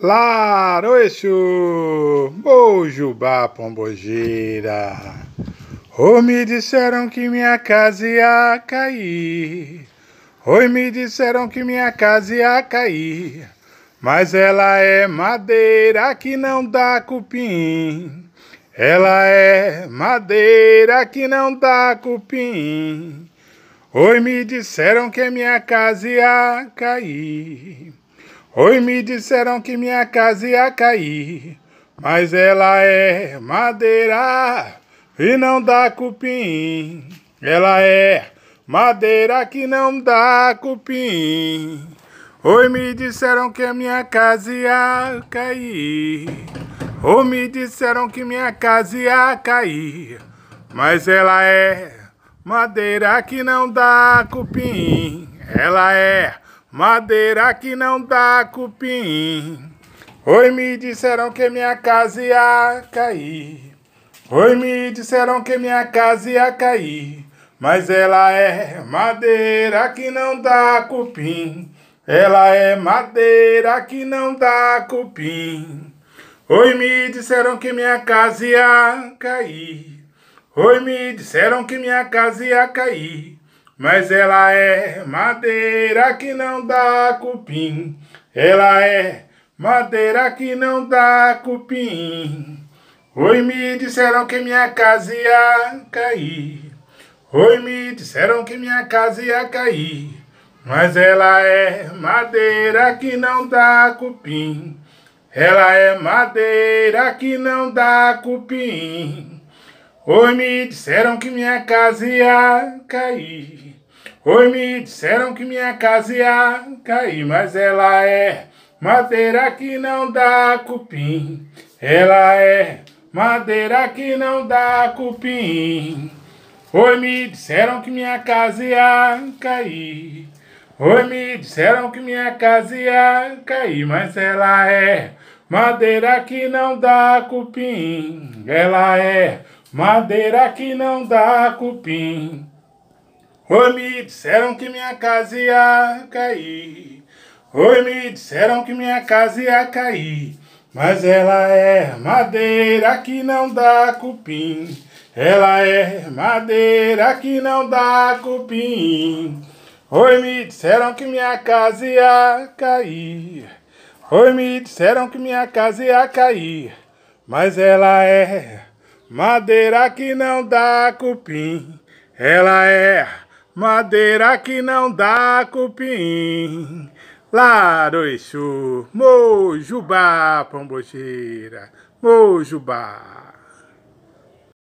Laroeixo, Bojubá, Pombogira. Oi me disseram que minha casa ia cair. Oi, me disseram que minha casa ia cair. Mas ela é madeira que não dá cupim. Ela é madeira que não dá cupim. Oi, me disseram que minha casa ia cair. Oi, me disseram que minha casa ia cair, mas ela é madeira e não dá cupim. Ela é madeira que não dá cupim. Oi, me disseram que a minha casa ia cair. Ou me disseram que minha casa ia cair, mas ela é madeira que não dá cupim. Ela é Madeira que não dá cupim. Oi, me disseram que minha casa ia cair. Oi, me disseram que minha casa ia cair. Mas ela é madeira que não dá cupim. Ela é madeira que não dá cupim. Oi, me disseram que minha casa ia cair. Oi, me disseram que minha casa ia cair. Mas ela é madeira que não dá cupim. Ela é madeira que não dá cupim. Oi, me disseram que minha casa ia cair. Oi, me disseram que minha casa ia cair. Mas ela é madeira que não dá cupim. Ela é madeira que não dá cupim. Oi, me disseram que minha casa ia cair. Oi, me disseram que minha casa ia cair, mas ela é madeira que não dá cupim. Ela é madeira que não dá cupim. Oi, me disseram que minha casa ia cair. Oi, me disseram que minha casa ia cair, mas ela é madeira que não dá cupim. Ela é Madeira que não dá cupim. Oi, me disseram que minha casa ia cair. Oi, me disseram que minha casa ia cair. Mas ela é madeira que não dá cupim. Ela é madeira que não dá cupim. Oi, me disseram que minha casa ia cair. Oi, me disseram que minha casa ia cair. Mas ela é Madeira que não dá cupim, ela é madeira que não dá cupim. Laroixo, Mojubá, Pombogeira, Mojubá.